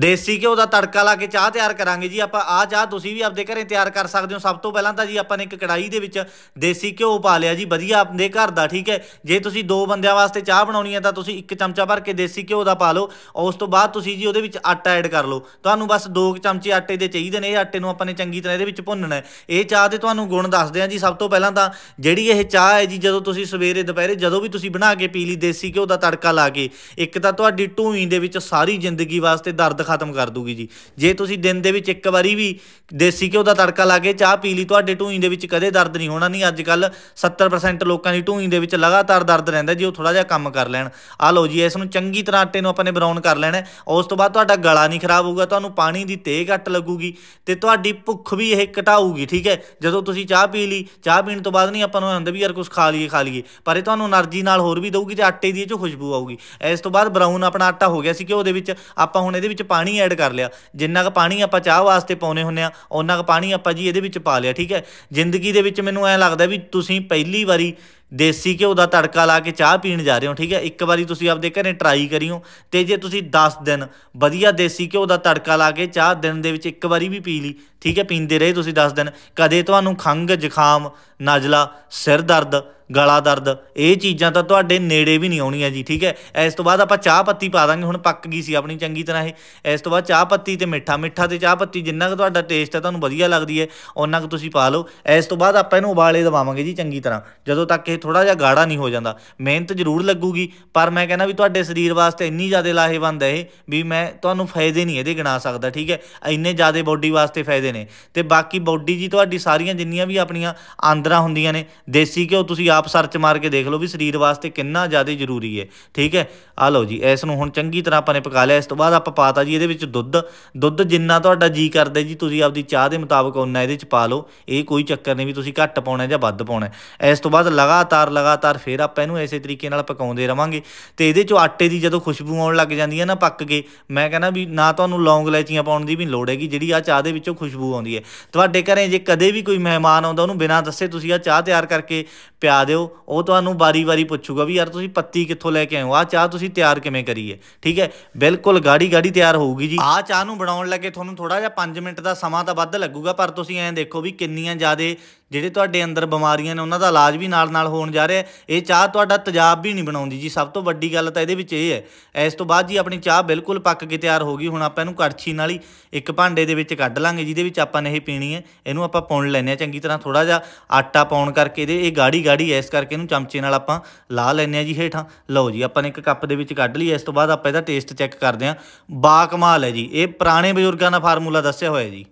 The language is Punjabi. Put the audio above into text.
ਦੇਸੀ ਘਿਓ ਦਾ ਤੜਕਾ ਲਾ ਕੇ ਚਾਹ ਤਿਆਰ ਕਰਾਂਗੇ ਜੀ ਆਪਾਂ ਆ ਚਾਹ ਤੁਸੀਂ ਵੀ ਆਪਦੇ ਘਰੇ ਤਿਆਰ ਕਰ ਸਕਦੇ ਹੋ ਸਭ ਤੋਂ ਪਹਿਲਾਂ ਤਾਂ ਜੀ ਆਪਾਂ ਨੇ ਇੱਕ ਕੜਾਈ ਦੇ ਵਿੱਚ ਦੇਸੀ ਘਿਓ ਪਾ ਲਿਆ ਜੀ ਵਧੀਆ ਆਪਣੇ ਘਰ ਦਾ ਠੀਕ ਹੈ ਜੇ ਤੁਸੀਂ ਦੋ ਬੰਦਿਆਂ ਵਾਸਤੇ ਚਾਹ ਬਣਾਉਣੀ ਹੈ ਤਾਂ ਤੁਸੀਂ ਇੱਕ ਚਮਚਾ ਭਰ ਕੇ ਦੇਸੀ ਘਿਓ ਦਾ ਪਾ ਲਓ ਉਸ ਤੋਂ ਬਾਅਦ ਤੁਸੀਂ ਜੀ ਉਹਦੇ ਵਿੱਚ ਆਟਾ ਐਡ ਕਰ ਲਓ ਤੁਹਾਨੂੰ ਬਸ 2 ਚਮਚੇ ਆਟੇ ਦੇ ਚਾਹੀਦੇ ਨੇ ਇਹ ਆਟੇ ਨੂੰ ਆਪਾਂ ਨੇ ਚੰਗੀ ਤਰ੍ਹਾਂ ਇਹਦੇ ਵਿੱਚ ਭੁੰਨਣਾ ਹੈ ਇਹ ਚਾਹ ਦੇ ਤੁਹਾਨੂੰ ਗੁਣ ਦੱਸਦੇ ਆ ਜੀ ਸਭ ਤੋਂ ਪਹਿਲਾਂ ਤਾਂ ਜਿਹੜੀ ਇਹ ਚਾਹ ਹੈ ਜੀ ਜਦੋਂ ਤੁਸੀਂ ਸਵੇਰੇ ਦੁਪਹਿਰੇ ਜਦੋਂ ਵੀ ਤੁਸੀਂ ਬਣਾ ਕੇ ਪੀ ਲਈ ਦੇਸੀ ਘਿਓ ਦਾ ਤੜਕਾ ਲਾ ਕੇ ਇੱਕ ਤਾਂ ਤੁਹਾਡੀ ਢੂਈ ਦੇ ਵਿੱਚ ਸਾਰੀ ਜ਼ਿੰਦਗੀ ਵਾਸਤੇ ਦਰਦ ਖਤਮ ਕਰ ਦੂਗੀ ਜੀ ਜੇ ਤੁਸੀਂ ਦਿਨ ਦੇ ਵਿੱਚ ਇੱਕ ਵਾਰੀ ਵੀ ਦੇਸੀ ਘਿਓ ਦਾ ਤੜਕਾ ਲਾ ਕੇ ਚਾਹ ਪੀ ਲਈ ਤੁਹਾਡੇ ਢੂਈ ਦੇ ਵਿੱਚ ਕਦੇ ਦਰਦ ਨਹੀਂ ਹੋਣਾ ਨਹੀਂ ਅੱਜ ਕੱਲ 70% ਲੋਕਾਂ ਦੀ ਢੂਈ ਦੇ ਵਿੱਚ ਲਗਾਤਾਰ ਦਰਦ ਰਹਿੰਦਾ ਜੀ ਉਹ ਥੋੜਾ ਜਿਹਾ ਕੰਮ ਕਰ ਲੈਣ ਆ ਲਓ ਜੀ ਇਸ ਨੂੰ ਚੰਗੀ ਤਰ੍ਹਾਂ ਆਟੇ ਨੂੰ ਆਪਾਂ ਨੇ ਬਰਾਊਨ ਕਰ ਲੈਣਾ ਉਸ ਤੋਂ ਬਾਅਦ ਤੁਹਾਡਾ ਗਲਾ ਨਹੀਂ ਖਰਾਬ ਹੋਊਗਾ ਤੁਹਾਨੂੰ ਪਾਣੀ ਦੀ ਤੇਹ ਘੱਟ ਲੱਗੂਗੀ ਤੇ ਤੁਹਾਡੀ ਭੁੱਖ ਵੀ ਇਹ ਘਟਾਊਗੀ ਠੀਕ ਹੈ ਜਦੋਂ ਤੁਸੀਂ ਚਾਹ ਪੀ ਲਈ ਚਾਹ ਪੀਣ ਤੋਂ ਬਾਅਦ ਨਹੀਂ ਆਪਾਂ ਨੂੰ ਹੁੰਦਾ ਵੀ ਯਾਰ ਕੁਝ ਖਾ ਲਈਏ ਖਾ ਲਈਏ ਪਰ ਇਹ ਤੁਹਾਨੂੰ એનર્ਜੀ ਨਾਲ ਹੋਰ ਵੀ ਦੇਊਗੀ ਤੇ ਆਟੇ ਦੀ ਇਹ ਚ ਖੁਸ਼ਬੂ ਆਊਗੀ ਇਸ ਤੋਂ ਬਾਅਦ ਬਰਾਊਨ ਆਪਣਾ ਆਟਾ ਹੋ ਗਿਆ ਸੀ ਕਿ ਉਹਦੇ ਵਿੱਚ ਆਪਾਂ ਹੁਣ ਇਹਦੇ ਵਿੱਚ ਪਾਣੀ ਐਡ ਕਰ ਲਿਆ ਜਿੰਨਾ ਕੁ ਪਾਣੀ ਆਪਾਂ ਚਾਹ ਵਾਸਤੇ ਪਾਉਨੇ ਹੁੰਨੇ ਆ ਉਹਨਾਂ ਕੁ ਪਾਣੀ ਆਪਾਂ ਜੀ ਇਹਦੇ ਵਿੱਚ ਪਾ ਲਿਆ ਠੀਕ ਹੈ ਜ਼ਿੰਦਗੀ ਦੇ ਵਿੱਚ ਮੈਨੂੰ ਐ ਲੱਗਦਾ ਵੀ ਤੁਸੀਂ ਪਹਿਲੀ ਵਾਰੀ ਦੇਸੀ ਘਿਓ ਦਾ ਤੜਕਾ ਲਾ ਕੇ ਚਾਹ ਪੀਣ ਜਾ ਰਹੇ ਹੋ ਠੀਕ ਹੈ ਇੱਕ ਵਾਰੀ ਤੁਸੀਂ ਆਪਦੇ ਘਰੇ ਟਰਾਈ ਕਰਿਓ ਤੇ ਜੇ ਤੁਸੀਂ 10 ਦਿਨ ਵਧੀਆ ਦੇਸੀ ਘਿਓ ਦਾ ਤੜਕਾ ਲਾ ਕੇ ਚਾਹ ਦਿਨ ਦੇ ਵਿੱਚ ਇੱਕ ਵਾਰੀ ਵੀ ਪੀ ਲਈ ਠੀਕ ਹੈ ਪੀਂਦੇ ਰਹੇ ਤੁਸੀਂ 10 ਦਿਨ ਕਦੇ ਤੁਹਾਨੂੰ ਖੰਗ ਜ਼ੁਕਾਮ ਨਜ਼ਲਾ ਸਿਰ ਦਰਦ ਗਲਾ ਦਰਦ ਇਹ ਚੀਜ਼ਾਂ ਤਾਂ ਤੁਹਾਡੇ ਨੇੜੇ ਵੀ ਨਹੀਂ ਆਉਣੀਆਂ ਜੀ ਠੀਕ ਹੈ ਇਸ ਤੋਂ ਬਾਅਦ ਆਪਾਂ ਚਾਹ ਪੱਤੀ ਪਾ ਦਾਂਗੇ ਹੁਣ ਪੱਕ ਗਈ ਸੀ ਆਪਣੀ ਚੰਗੀ ਤਰ੍ਹਾਂ ਇਹ ਇਸ ਤੋਂ ਬਾਅਦ ਚਾਹ ਪੱਤੀ ਤੇ ਮਿੱਠਾ ਮਿੱਠਾ ਤੇ ਚਾਹ ਪੱਤੀ ਜਿੰਨਾ ਕੁ ਤੁਹਾਡਾ ਟੇਸਟ ਹੈ ਤੁਹਾਨੂੰ ਵਧੀਆ ਲੱਗਦੀ ਹੈ ਉਹਨਾਂ ਕੁ ਤੁਸੀਂ ਪਾ ਲਓ ਇਸ ਤੋਂ ਬਾਅਦ ਆਪਾਂ ਇਹਨੂੰ ਉਬਾਲੇ ਦਵਾਵਾਂਗੇ ਜੀ ਚੰਗੀ ਤਰ੍ਹਾਂ ਜਦੋਂ ਤੱਕ ਇਹ ਥੋੜਾ ਜਿਹਾ ਗਾੜਾ ਨਹੀਂ ਹੋ ਜਾਂਦਾ ਮਿਹਨਤ ਜ਼ਰੂਰ ਲੱਗੂਗੀ ਪਰ ਮੈਂ ਕਹਿੰਦਾ ਵੀ ਤੁਹਾਡੇ ਸਰੀਰ ਵਾਸਤੇ ਇੰਨੀ ਜ਼ਿਆਦਾ ਲਾਹੇਵੰਦ ਹੈ ਇਹ ਵੀ ਮੈਂ ਤੁਹਾਨੂੰ ਫਾਇਦੇ ਨਹੀਂ ਇਹਦੇ ਗਿਣਾ ਸਕਦਾ ਠੀਕ ਹੈ ਇੰਨੇ ਜ਼ਿਆਦਾ ਬੋਡੀ ਵਾਸਤੇ ਫਾਇਦੇ ਨੇ ਤੇ ਬਾਕੀ ਬੋਡੀ ਜੀ ਤੁਹਾਡੀ ਸਾਰੀਆਂ ਜਿੰਨੀਆਂ ਵੀ ਆਪਣੀਆਂ ਆਂਦਰਾ ਹੁੰਦੀਆਂ ਨੇ ਦੇਸੀ ਘਿਓ ਤੁਸੀਂ ਆਪ ਸਰਚ ਮਾਰ ਕੇ ਦੇਖ ਲਓ ਵੀ ਸਰੀਰ ਵਾਸਤੇ ਕਿੰਨਾ ਜ਼ਿਆਦਾ ਜ਼ਰੂਰੀ ਹੈ ਠੀਕ ਹੈ ਆ ਲਓ ਜੀ ਇਸ ਨੂੰ ਹੁਣ ਚੰਗੀ ਤਰ੍ਹਾਂ ਆਪਾਂ ਨੇ ਪਕਾ ਲਿਆ ਇਸ ਤੋਂ ਬਾਅਦ ਆਪਾਂ ਪਾਤਾ ਜੀ ਇਹਦੇ ਵਿੱਚ ਦੁੱਧ ਦੁੱਧ ਜਿੰਨਾ ਤੁਹਾਡਾ ਜੀ ਕਰਦਾ ਜੀ ਤੁਸੀਂ ਆਪਦੀ ਚਾਹ ਦੇ ਮੁਤਾਬਕ ਉਹਨਾਂ ਇਹਦੇ ਵਿੱਚ ਪਾ ਲਓ ਇਹ ਕੋਈ ਚੱਕਰ ਨਹੀਂ ਵੀ ਤੁਸੀਂ ਘੱਟ ਪਾਉਣਾ ਜਾਂ ਵੱਧ ਪਾਉਣਾ ਇਸ ਤੋਂ ਬਾਅਦ ਲਗਾਤਾਰ ਲਗਾਤਾਰ ਫੇਰ ਆਪਾਂ ਇਹਨੂੰ ਇਸੇ ਤਰੀਕੇ ਨਾਲ ਪਕਾਉਂਦੇ ਰਵਾਂਗੇ ਤੇ ਇਹਦੇ ਚੋਂ ਆਟੇ ਦੀ ਜਦੋਂ ਖੁਸ਼ਬੂ ਆਉਣ ਲੱਗ ਜਾਂਦੀ ਹੈ ਨਾ ਪੱਕ ਕੇ ਮੈਂ ਕਹਿੰਦਾ ਵੀ ਨਾ ਤੁਹਾਨੂੰ ਲੌਂਗ ਇਲਾਇਚੀਆਂ ਪਾਉਣ ਦੀ ਵੀ ਲੋੜ ਹੈਗੀ ਜਿਹੜੀ ਆ ਚਾਹ ਦੇ ਵਿੱਚੋਂ ਖੁਸ਼ਬੂ ਆਉਂਦੀ ਹੈ ਤੁਹਾਡੇ ਘਰੇ ਜੇ ਕਦੇ ਵੀ ਕੋਈ ਮਹਿਮਾਨ ਆਉਂਦਾ ਉਹਨੂੰ ਬਿਨਾਂ ਦੱਸੇ ਤੁਸੀਂ ਆ ਚਾਹ ਤਿਆਰ ਕਰਕੇ ਪਿਆ ਕਰਾ ਦਿਓ ਉਹ ਤੁਹਾਨੂੰ ਬਾਰੀ-ਬਾਰੀ ਪੁੱਛੂਗਾ ਵੀ ਯਾਰ ਤੁਸੀਂ ਪੱਤੀ ਕਿੱਥੋਂ ਲੈ ਕੇ ਆਏ ਹੋ ਆ ਚਾਹ ਤੁਸੀਂ ਤਿਆਰ ਕਿਵੇਂ ਕਰੀ ਹੈ ਠੀਕ ਹੈ ਬਿਲਕੁਲ ਗਾੜੀ-ਗਾੜੀ ਤਿਆਰ ਹੋਊਗੀ ਜੀ ਆ ਚਾਹ ਨੂੰ ਬਣਾਉਣ ਲੱਗੇ ਤੁਹਾਨੂੰ ਥੋੜਾ ਜਿਹਾ 5 ਮਿੰਟ ਦਾ ਸਮਾਂ ਤਾਂ ਵੱਧ ਲੱਗੂਗਾ ਪਰ ਤੁਸੀਂ ਐਂ ਦੇਖੋ ਵੀ ਕਿੰਨੀਆਂ ਜ਼ਿਆਦੇ ਜਿਹੜੇ ਤੁਹਾਡੇ ਅੰਦਰ ਬਿਮਾਰੀਆਂ ਨੇ ਉਹਨਾਂ ਦਾ ਇਲਾਜ ਵੀ ਨਾਲ-ਨਾਲ ਹੋਣ ਜਾ ਰਿਹਾ ਇਹ ਚਾਹ ਤੁਹਾਡਾ ਤਜਾਬ ਵੀ ਨਹੀਂ ਬਣਾਉਂਦੀ ਜੀ ਸਭ ਤੋਂ ਵੱਡੀ ਗੱਲ ਤਾਂ ਇਹਦੇ ਵਿੱਚ ਇਹ ਹੈ ਇਸ ਤੋਂ ਬਾਅਦ ਜੀ ਆਪਣੀ ਚਾਹ ਬਿਲਕੁਲ ਪੱਕ ਕੇ ਤਿਆਰ ਹੋ ਗਈ ਹੁਣ ਆਪਾਂ ਇਹਨੂੰ ਕੜਛੀ ਨਾਲ ਹੀ ਇੱਕ ਭਾਂਡੇ ਦੇ ਵਿੱਚ ਕੱਢ ਲਾਂਗੇ ਜਿਹਦੇ ਵਿੱਚ ਆਪਾਂ ਨੇ ਇਹ ਪੀਣੀ ਹੈ ਇਹਨੂੰ ਆਪਾਂ ਪਾਉਣ ਲੈਨੇ ਆ ਚੰਗੀ ਤਰ੍ਹਾਂ ਥੋੜਾ ਜਿਹਾ ਆਟਾ ਪਾਉਣ ਕਰਕੇ ਇਹਦੇ ਇਹ ਗਾੜੀ ਗਾੜੀ ਐ ਇਸ ਕਰਕੇ ਇਹਨੂੰ ਚਮਚੇ ਨਾਲ ਆਪਾਂ ਲਾ ਲੈਨੇ ਆ ਜੀ ਹੇਠਾਂ ਲਓ ਜੀ ਆਪਾਂ ਨੇ ਇੱਕ ਕੱਪ ਦੇ ਵਿੱਚ ਕੱਢ ਲਈ ਇਸ ਤੋਂ ਬਾਅਦ ਆਪਾਂ ਇਹਦਾ ਟੇਸਟ ਚੈੱਕ ਕਰਦੇ ਆ ਬਾ ਕਮਾਲ ਹੈ ਜੀ ਇਹ ਪੁਰਾਣੇ ਬਜ਼ੁਰਗਾਂ ਦਾ ਫਾਰਮੂਲਾ ਦੱਸਿਆ ਹੋਇਆ ਜੀ